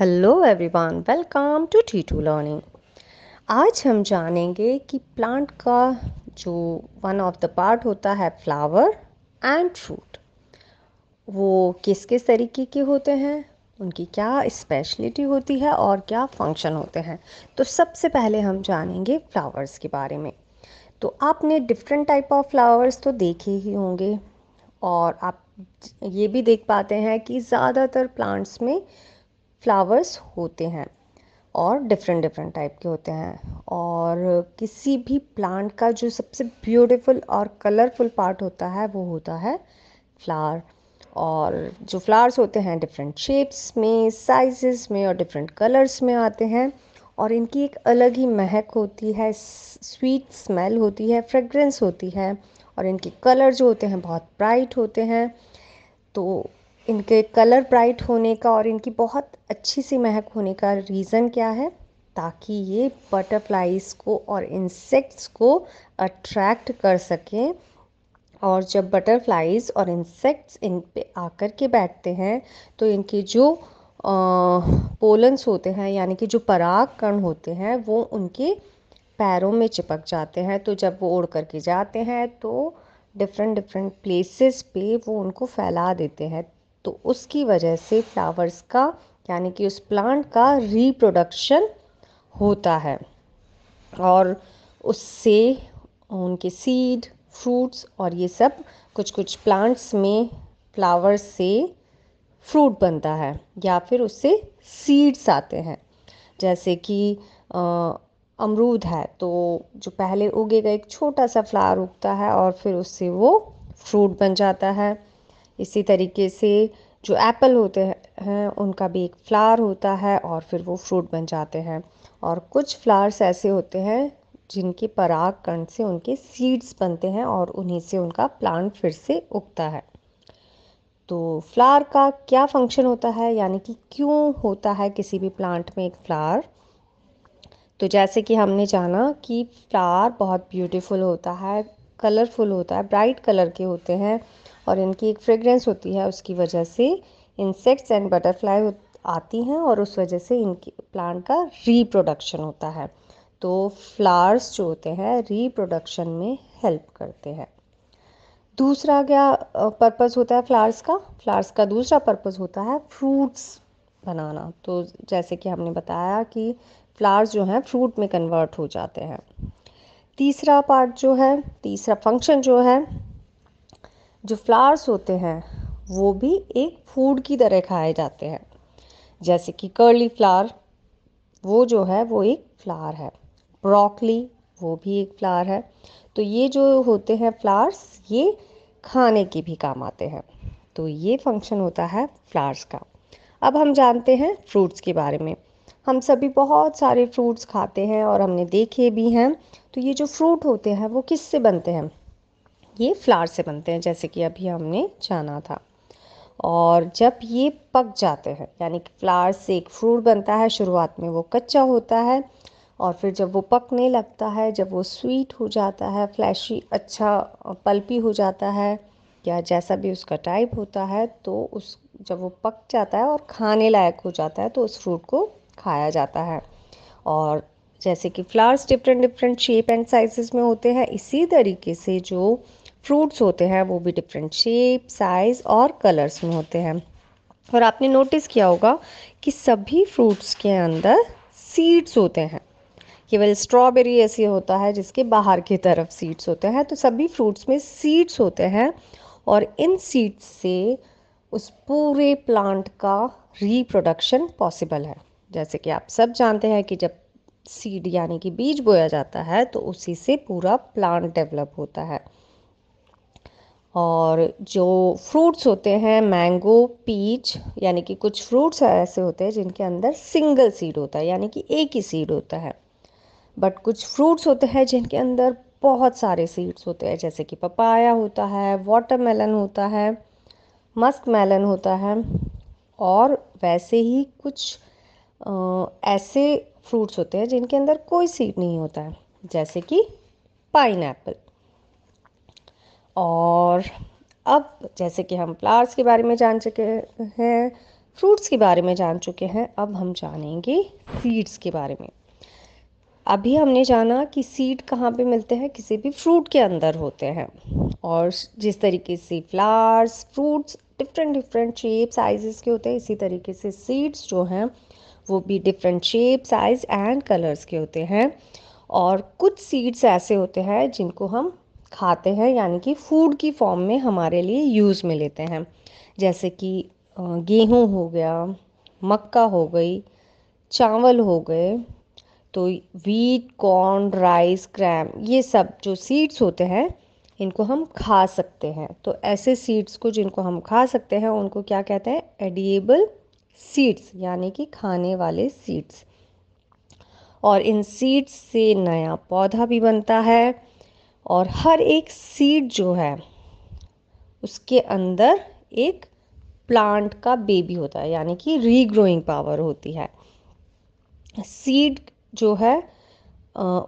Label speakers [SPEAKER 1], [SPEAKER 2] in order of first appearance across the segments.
[SPEAKER 1] hello everyone welcome to T two learning आज हम जानेंगे कि प्लांट का जो वन ऑफ द पार्ट होता है फ्लावर एंड फ्रूट वो किस किस तरीके के होते हैं उनकी क्या स्पेशलिटी होती है और क्या फंक्शन होते हैं तो सबसे पहले हम जानेंगे फ्लावर्स के बारे में तो आपने डिफरेंट टाइप ऑफ फ्लावर्स तो देखे ही होंगे और आप ये भी देख पाते हैं कि ज़्यादातर प्लांट्स में फ्लावर्स होते हैं और डिफरेंट डिफरेंट टाइप के होते हैं और किसी भी प्लांट का जो सबसे ब्यूटीफुल और कलरफुल पार्ट होता है वो होता है फ्लावर और जो फ्लावर्स होते हैं डिफरेंट शेप्स में साइजेस में और डिफरेंट कलर्स में आते हैं और इनकी एक अलग ही महक होती है स्वीट स्मेल होती है फ्रेग्रेंस होती है और इनके कलर जो होते हैं बहुत ब्राइट होते हैं तो इनके कलर ब्राइट होने का और इनकी बहुत अच्छी सी महक होने का रीज़न क्या है ताकि ये बटरफ्लाइज़ को और इंसेक्ट्स को अट्रैक्ट कर सकें और जब बटरफ्लाइज़ और इंसेक्ट्स इन पे आकर के बैठते हैं तो इनके जो पोलन्स होते हैं यानी कि जो पराग कण होते हैं वो उनके पैरों में चिपक जाते हैं तो जब वो उड़ करके जाते हैं तो डिफरेंट डिफरेंट प्लेसेस पे वो उनको फैला देते हैं तो उसकी वजह से फ्लावर्स का यानी कि उस प्लांट का रिप्रोडक्शन होता है और उससे उनके सीड फ्रूट्स और ये सब कुछ कुछ प्लांट्स में फ्लावर्स से फ्रूट बनता है या फिर उससे सीड्स आते हैं जैसे कि अमरूद है तो जो पहले उगेगा एक छोटा सा फ्लावर उगता है और फिर उससे वो फ्रूट बन जाता है इसी तरीके से जो एप्पल होते हैं उनका भी एक फ्लावर होता है और फिर वो फ्रूट बन जाते हैं और कुछ फ्लावर्स ऐसे होते हैं जिनके पराग कण से उनके सीड्स बनते हैं और उन्हीं से उनका प्लांट फिर से उगता है तो फ्लावर का क्या फंक्शन होता है यानी कि क्यों होता है किसी भी प्लांट में एक फ्लावर तो जैसे कि हमने जाना कि फ्लावर बहुत ब्यूटीफुल होता है कलरफुल होता है ब्राइट कलर के होते हैं और इनकी एक फ्रेग्रेंस होती है उसकी वजह से इंसेक्ट्स एंड बटरफ्लाई आती हैं और उस वजह से इनकी प्लांट का रीप्रोडक्शन होता है तो फ्लावर्स जो होते हैं रीप्रोडक्शन में हेल्प करते हैं दूसरा क्या पर्पस होता है फ्लावर्स का फ्लावर्स का दूसरा पर्पस होता है फ्रूट्स बनाना तो जैसे कि हमने बताया कि फ्लावर्स जो हैं फ्रूट में कन्वर्ट हो जाते हैं तीसरा पार्ट जो है तीसरा फंक्शन जो है जो फ्लावर्स होते हैं वो भी एक फूड की तरह खाए जाते हैं जैसे कि कर्ली फ्लावर वो जो है वो एक फ्लावर है ब्रोकली वो भी एक फ्लावर है तो ये जो होते हैं फ्लावर्स ये खाने के भी काम आते हैं तो ये फंक्शन होता है फ्लावर्स का अब हम जानते हैं फ्रूट्स के बारे में हम सभी बहुत सारे फ्रूट्स खाते हैं और हमने देखे भी हैं तो ये जो फ्रूट होते हैं वो किससे बनते हैं ये फ्लावर से बनते हैं जैसे कि अभी हमने जाना था और जब ये पक जाते हैं यानी कि फ्लावर से एक फ्रूट बनता है शुरुआत में वो कच्चा होता है और फिर जब वो पकने लगता है जब वो स्वीट हो जाता है फ्लैशी अच्छा पल्पी हो जाता है या जैसा भी उसका टाइप होता है तो उस जब वो पक जाता है और खाने लायक हो जाता है तो उस फ्रूट को खाया जाता है और जैसे कि flowers different different shape and sizes में होते हैं इसी तरीके से जो फ्रूट्स होते हैं वो भी डिफरेंट शेप साइज़ और कलर्स में होते हैं और आपने नोटिस किया होगा कि सभी फ्रूट्स के अंदर सीड्स होते हैं केवल स्ट्रॉबेरी ऐसे होता है जिसके बाहर की तरफ सीड्स होते हैं तो सभी फ्रूट्स में सीड्स होते हैं और इन सीड्स से उस पूरे प्लांट का रिप्रोडक्शन पॉसिबल है जैसे कि आप सब जानते हैं कि जब सीड यानी कि बीज बोया जाता है तो उसी से पूरा प्लांट डेवलप होता है और जो फ्रूट्स होते हैं मैंगो पीच यानी कि कुछ फ्रूट्स ऐसे होते हैं जिनके अंदर सिंगल सीड होता है यानी कि एक ही सीड होता है बट कुछ फ्रूट्स होते हैं जिनके अंदर बहुत सारे सीड्स होते हैं जैसे कि पपाया होता है वाटरमेलन होता है मस्क मेलन होता है और वैसे ही कुछ आ, ऐसे फ्रूट्स होते हैं जिनके अंदर कोई सीड नहीं होता है जैसे कि पाइन और अब जैसे कि हम फ्लावर्स के बारे में जान चुके हैं फ्रूट्स के बारे में जान चुके हैं अब हम जानेंगे सीड्स के बारे में अभी हमने जाना कि सीड कहाँ पे मिलते हैं किसी भी फ्रूट के अंदर होते हैं और जिस तरीके से flowers fruits different different shape size के होते हैं इसी तरीके से सीड्स जो हैं वो भी different shape size and colours के होते हैं और कुछ सीड्स ऐसे होते हैं जिनको हम खाते हैं यानी कि फूड की फॉर्म में हमारे लिए यूज़ में लेते हैं जैसे कि गेहूँ हो गया मक्का हो गई चावल हो गए तो वीट कॉर्न राइस क्रैम ये सब जो सीड्स होते हैं इनको हम खा सकते हैं तो ऐसे सीड्स को जिनको हम खा सकते हैं उनको क्या कहते हैं एडिएबल सीड्स यानी कि खाने वाले सीड्स और इन सीड्स से नया पौधा भी बनता है और हर एक सीड जो है उसके अंदर एक प्लांट का बेबी होता है यानी कि रीग्रोइंग पावर होती है सीड जो है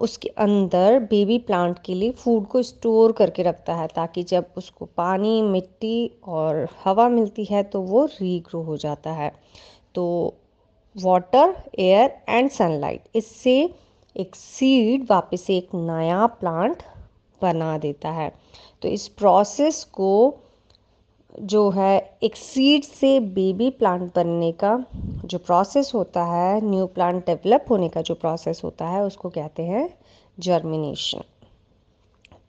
[SPEAKER 1] उसके अंदर बेबी प्लांट के लिए फूड को स्टोर करके रखता है ताकि जब उसको पानी मिट्टी और हवा मिलती है तो वो रीग्रो हो जाता है तो वाटर एयर एंड सनलाइट इससे एक सीड वापस एक नया प्लांट बना देता है तो इस प्रोसेस को जो है एक सीड से बेबी प्लांट बनने का जो प्रोसेस होता है न्यू प्लांट डेवलप होने का जो प्रोसेस होता है उसको कहते हैं जर्मिनेशन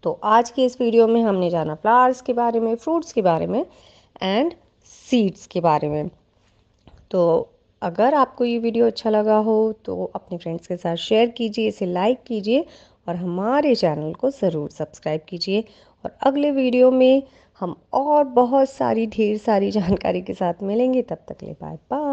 [SPEAKER 1] तो आज के इस वीडियो में हमने जाना फ्लावर्स के बारे में फ्रूट्स के बारे में एंड सीड्स के बारे में तो अगर आपको ये वीडियो अच्छा लगा हो तो अपने फ्रेंड्स के साथ शेयर कीजिए इसे लाइक कीजिए और हमारे चैनल को ज़रूर सब्सक्राइब कीजिए और अगले वीडियो में हम और बहुत सारी ढेर सारी जानकारी के साथ मिलेंगे तब तक ले बाय बाय